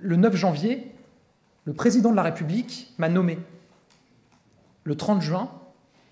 Le 9 janvier, le président de la République m'a nommé. Le 30 juin,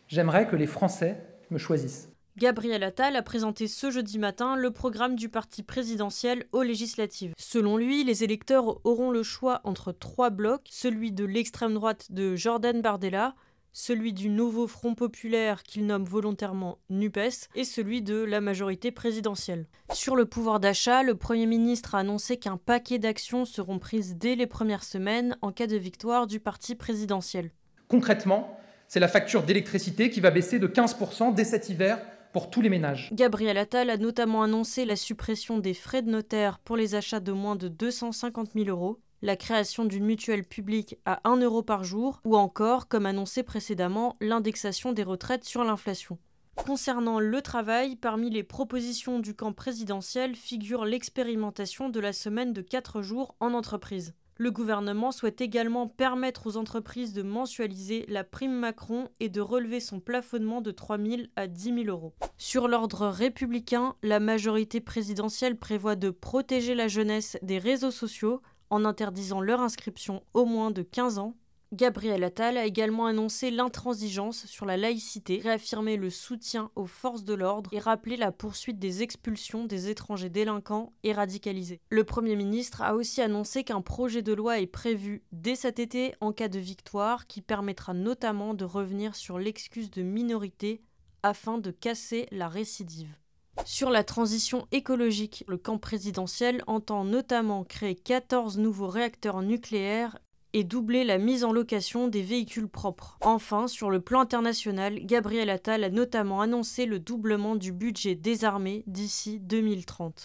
j'aimerais que les Français me choisissent. Gabriel Attal a présenté ce jeudi matin le programme du parti présidentiel aux législatives. Selon lui, les électeurs auront le choix entre trois blocs, celui de l'extrême droite de Jordan Bardella, celui du nouveau Front populaire qu'il nomme volontairement NUPES et celui de la majorité présidentielle. Sur le pouvoir d'achat, le Premier ministre a annoncé qu'un paquet d'actions seront prises dès les premières semaines en cas de victoire du parti présidentiel. Concrètement, c'est la facture d'électricité qui va baisser de 15% dès cet hiver pour tous les ménages. Gabriel Attal a notamment annoncé la suppression des frais de notaire pour les achats de moins de 250 000 euros la création d'une mutuelle publique à 1 euro par jour, ou encore, comme annoncé précédemment, l'indexation des retraites sur l'inflation. Concernant le travail, parmi les propositions du camp présidentiel figure l'expérimentation de la semaine de 4 jours en entreprise. Le gouvernement souhaite également permettre aux entreprises de mensualiser la prime Macron et de relever son plafonnement de 3 000 à 10 000 euros. Sur l'ordre républicain, la majorité présidentielle prévoit de protéger la jeunesse des réseaux sociaux en interdisant leur inscription au moins de 15 ans, Gabriel Attal a également annoncé l'intransigeance sur la laïcité, réaffirmé le soutien aux forces de l'ordre et rappelé la poursuite des expulsions des étrangers délinquants et radicalisés. Le Premier ministre a aussi annoncé qu'un projet de loi est prévu dès cet été en cas de victoire qui permettra notamment de revenir sur l'excuse de minorité afin de casser la récidive. Sur la transition écologique, le camp présidentiel entend notamment créer 14 nouveaux réacteurs nucléaires et doubler la mise en location des véhicules propres. Enfin, sur le plan international, Gabriel Attal a notamment annoncé le doublement du budget des armées d'ici 2030.